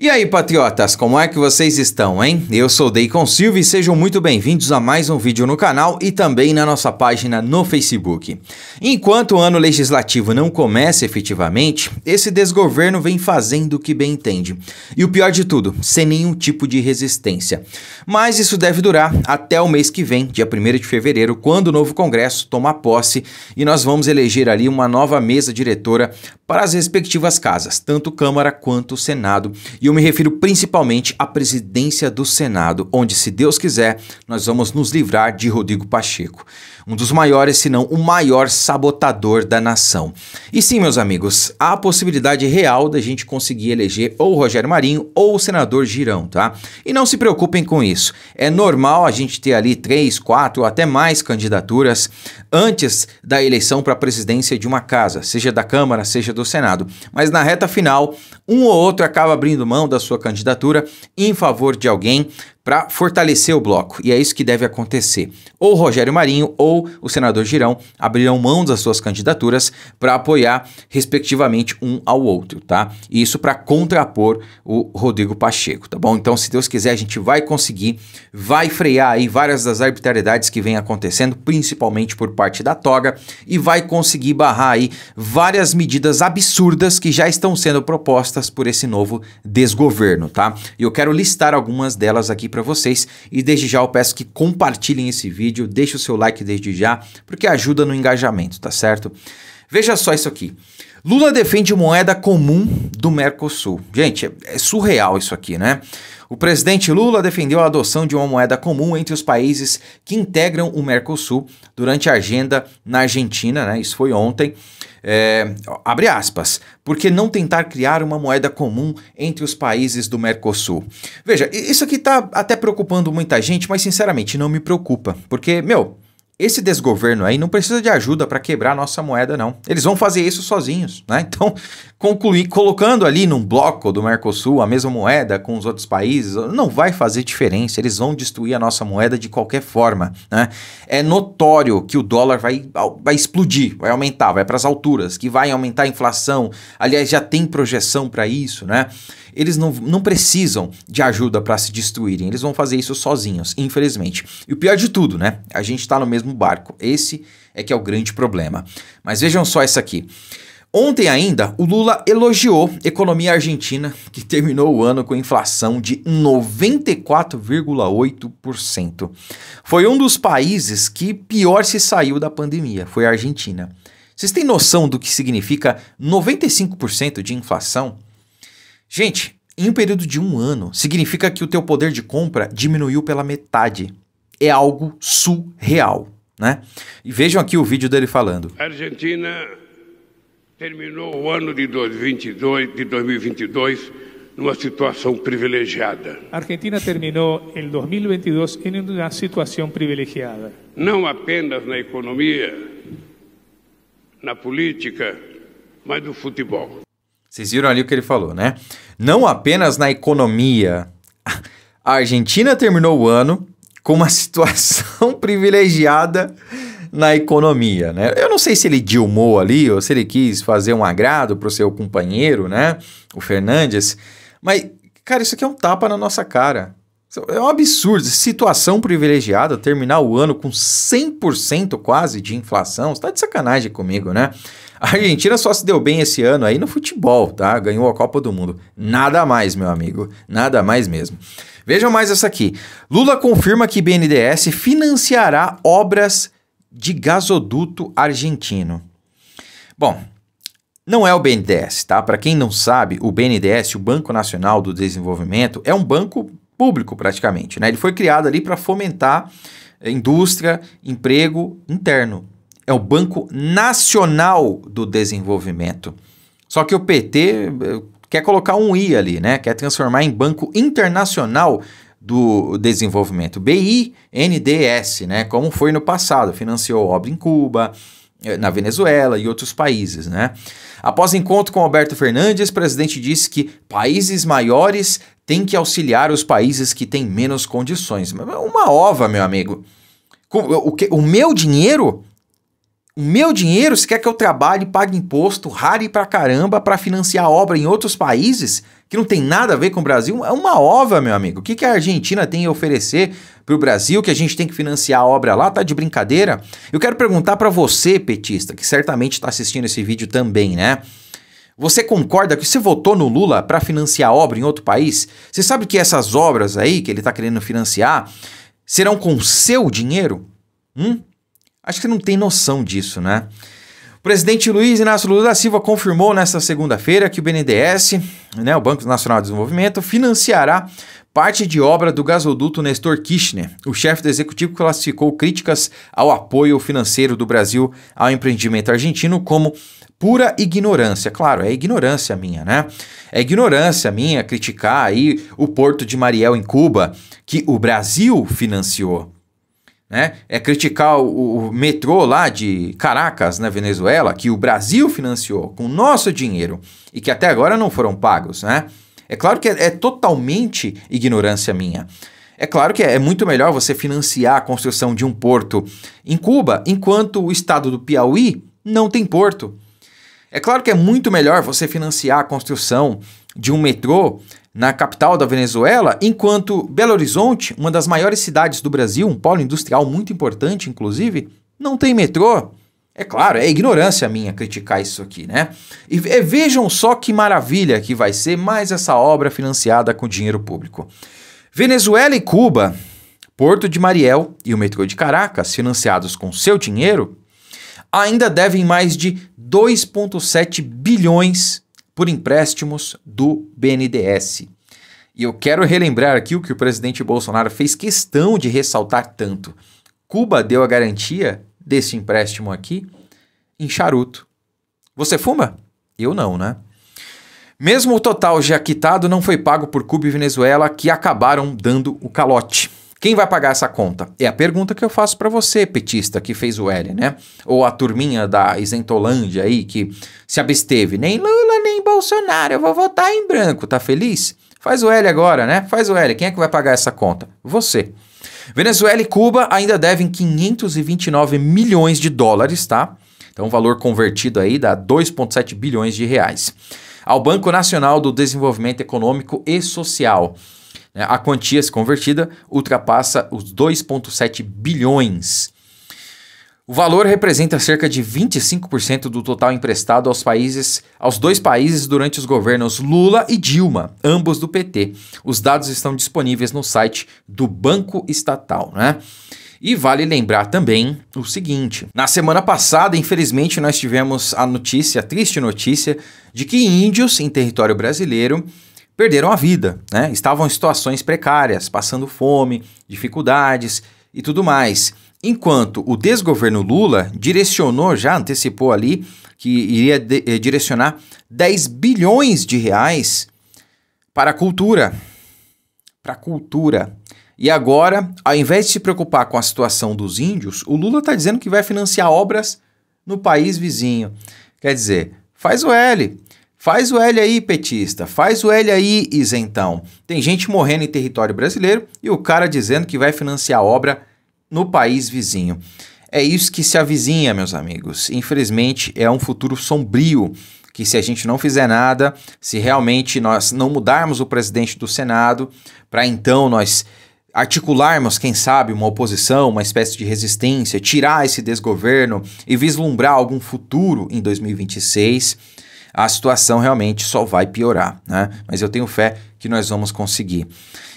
E aí, patriotas, como é que vocês estão, hein? Eu sou Deicon Silva e sejam muito bem-vindos a mais um vídeo no canal e também na nossa página no Facebook. Enquanto o ano legislativo não começa efetivamente, esse desgoverno vem fazendo o que bem entende. E o pior de tudo, sem nenhum tipo de resistência. Mas isso deve durar até o mês que vem, dia 1 de fevereiro, quando o novo Congresso toma posse e nós vamos eleger ali uma nova mesa diretora para as respectivas casas, tanto Câmara quanto Senado. E eu me refiro principalmente à presidência do Senado, onde, se Deus quiser, nós vamos nos livrar de Rodrigo Pacheco, um dos maiores, se não o maior sabotador da nação. E sim, meus amigos, há a possibilidade real da gente conseguir eleger ou Rogério Marinho ou o senador Girão, tá? E não se preocupem com isso. É normal a gente ter ali três, quatro, até mais candidaturas antes da eleição para a presidência de uma casa, seja da Câmara, seja do Senado. Mas na reta final, um ou outro acaba abrindo mão da sua candidatura em favor de alguém para fortalecer o bloco. E é isso que deve acontecer. Ou Rogério Marinho ou o senador Girão abrirão mão das suas candidaturas para apoiar, respectivamente, um ao outro, tá? E isso para contrapor o Rodrigo Pacheco, tá bom? Então, se Deus quiser, a gente vai conseguir, vai frear aí várias das arbitrariedades que vem acontecendo, principalmente por parte da toga, e vai conseguir barrar aí várias medidas absurdas que já estão sendo propostas por esse novo desgoverno, tá? E eu quero listar algumas delas aqui para para vocês. E desde já eu peço que compartilhem esse vídeo, deixe o seu like desde já, porque ajuda no engajamento, tá certo? Veja só isso aqui. Lula defende moeda comum do Mercosul. Gente, é, é surreal isso aqui, né? O presidente Lula defendeu a adoção de uma moeda comum entre os países que integram o Mercosul durante a agenda na Argentina, né? Isso foi ontem. É, abre aspas. Por que não tentar criar uma moeda comum entre os países do Mercosul? Veja, isso aqui tá até preocupando muita gente, mas sinceramente não me preocupa, porque, meu. Esse desgoverno aí não precisa de ajuda para quebrar nossa moeda, não. Eles vão fazer isso sozinhos, né? Então, concluir, colocando ali num bloco do Mercosul a mesma moeda com os outros países, não vai fazer diferença. Eles vão destruir a nossa moeda de qualquer forma, né? É notório que o dólar vai, vai explodir, vai aumentar, vai para as alturas, que vai aumentar a inflação. Aliás, já tem projeção para isso, né? Eles não, não precisam de ajuda para se destruírem. Eles vão fazer isso sozinhos, infelizmente. E o pior de tudo, né? A gente está no mesmo mesmo barco. Esse é que é o grande problema. Mas vejam só essa aqui. Ontem ainda, o Lula elogiou economia argentina, que terminou o ano com inflação de 94,8%. Foi um dos países que pior se saiu da pandemia, foi a Argentina. Vocês têm noção do que significa 95% de inflação? Gente, em um período de um ano, significa que o teu poder de compra diminuiu pela metade. É algo surreal. Né? E vejam aqui o vídeo dele falando. A Argentina terminou o ano de 2022, de 2022 numa situação privilegiada. A Argentina terminou em 2022 em uma situação privilegiada. Não apenas na economia, na política, mas no futebol. Vocês viram ali o que ele falou, né? Não apenas na economia. A Argentina terminou o ano com uma situação privilegiada na economia, né? Eu não sei se ele dilmou ali ou se ele quis fazer um agrado para o seu companheiro, né? O Fernandes, mas cara, isso aqui é um tapa na nossa cara. É um absurdo. Situação privilegiada, terminar o ano com 100% quase de inflação. Você tá de sacanagem comigo, né? A Argentina só se deu bem esse ano aí no futebol, tá? Ganhou a Copa do Mundo. Nada mais, meu amigo. Nada mais mesmo. Vejam mais essa aqui. Lula confirma que BNDES financiará obras de gasoduto argentino. Bom, não é o BNDES, tá? Para quem não sabe, o BNDES, o Banco Nacional do Desenvolvimento, é um banco público praticamente, né? Ele foi criado ali para fomentar eh, indústria, emprego interno. É o Banco Nacional do Desenvolvimento. Só que o PT eh, quer colocar um I ali, né? Quer transformar em Banco Internacional do Desenvolvimento, BINDS, né? Como foi no passado, financiou obra em Cuba, eh, na Venezuela e outros países, né? Após encontro com Alberto Fernandes, o presidente disse que países maiores têm que auxiliar os países que têm menos condições. Uma ova, meu amigo. O, que? o meu dinheiro? O meu dinheiro, se quer que eu trabalhe, pague imposto, rare pra caramba para financiar obra em outros países que não tem nada a ver com o Brasil? É uma ova, meu amigo. O que, que a Argentina tem a oferecer para o Brasil que a gente tem que financiar a obra lá? Tá de brincadeira? Eu quero perguntar para você, petista, que certamente está assistindo esse vídeo também, né? Você concorda que você votou no Lula para financiar obra em outro país? Você sabe que essas obras aí que ele está querendo financiar serão com seu dinheiro? Hum? Acho que não tem noção disso, né? O presidente Luiz Inácio Lula da Silva confirmou nesta segunda-feira que o BNDES, né, o Banco Nacional de Desenvolvimento, financiará parte de obra do gasoduto Nestor Kirchner. O chefe do executivo classificou críticas ao apoio financeiro do Brasil ao empreendimento argentino como pura ignorância. Claro, é ignorância minha, né? É ignorância minha criticar aí o porto de Mariel em Cuba, que o Brasil financiou né? É criticar o, o, metrô lá de Caracas, na Venezuela, que o Brasil financiou com nosso dinheiro e que até agora não foram pagos, né? É claro que é, é totalmente ignorância minha. É claro que é, é muito melhor você financiar a construção de um porto em Cuba, enquanto o estado do Piauí não tem porto. É claro que é muito melhor você financiar a construção de um metrô na capital da Venezuela, enquanto Belo Horizonte, uma das maiores cidades do Brasil, um polo industrial muito importante, inclusive, não tem metrô. É claro, é ignorância minha criticar isso aqui, né? E é, vejam só que maravilha que vai ser mais essa obra financiada com dinheiro público. Venezuela e Cuba, Porto de Mariel e o metrô de Caracas, financiados com seu dinheiro, ainda devem mais de 2,7 bilhões por empréstimos do BNDES. E eu quero relembrar aqui o que o presidente Bolsonaro fez questão de ressaltar tanto. Cuba deu a garantia desse empréstimo aqui em charuto. Você fuma? Eu não, né? Mesmo o total já quitado não foi pago por Cuba e Venezuela, que acabaram dando o calote. Quem vai pagar essa conta? É a pergunta que eu faço para você, petista, que fez o L, né? Ou a turminha da Isentolândia aí, que se absteve. Nem Lula, nem Bolsonaro, eu vou votar em branco, tá feliz? Faz o L agora, né? Faz o L. Quem é que vai pagar essa conta? Você. Venezuela e Cuba ainda devem 529 milhões de dólares, tá? Então, o valor convertido aí dá 2,7 bilhões de reais. Ao Banco Nacional do Desenvolvimento Econômico e Social. Né, a quantia se convertida ultrapassa os 2,7 bilhões. O valor representa cerca de 25% do total emprestado aos países, aos dois países durante os governos Lula e Dilma, ambos do PT. Os dados estão disponíveis no site do Banco Estatal, né? E vale lembrar também o seguinte: na semana passada, infelizmente, nós tivemos a notícia, a triste notícia, de que índios em território brasileiro perderam a vida, né? estavam em situações precárias, passando fome, dificuldades e tudo mais. Enquanto o desgoverno Lula direcionou, já antecipou ali, que iria de, eh, direcionar 10 bilhões de reais para a cultura. Para a cultura. E agora, ao invés de se preocupar com a situação dos índios, o Lula está dizendo que vai financiar obras no país vizinho. Quer dizer, faz o L. Faz o L aí, petista. Faz o L aí, isentão. Tem gente morrendo em território brasileiro e o cara dizendo que vai financiar obra no país vizinho. É isso que se avizinha, meus amigos. Infelizmente, é um futuro sombrio que se a gente não fizer nada, se realmente nós não mudarmos o presidente do Senado, para então nós articularmos, quem sabe, uma oposição, uma espécie de resistência, tirar esse desgoverno e vislumbrar algum futuro em 2026 a situação realmente só vai piorar, né? Mas eu tenho fé que nós vamos conseguir.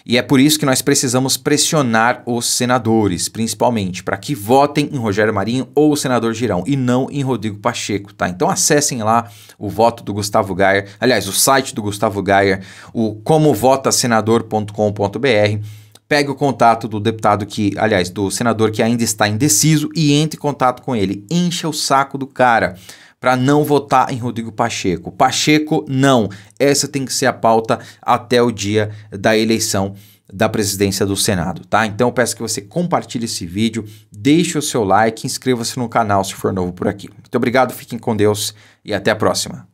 E é por isso que nós precisamos pressionar os senadores, principalmente, para que votem em Rogério Marinho ou o senador Girão e não em Rodrigo Pacheco, tá? Então acessem lá o voto do Gustavo Gaia. aliás, o site do Gustavo Gaia, o comovotasenador.com.br. Pegue o contato do deputado que, aliás, do senador que ainda está indeciso e entre em contato com ele. Encha o saco do cara para não votar em Rodrigo Pacheco. Pacheco, não. Essa tem que ser a pauta até o dia da eleição da presidência do Senado, tá? Então eu peço que você compartilhe esse vídeo, deixe o seu like, inscreva-se no canal se for novo por aqui. Muito obrigado, fiquem com Deus e até a próxima.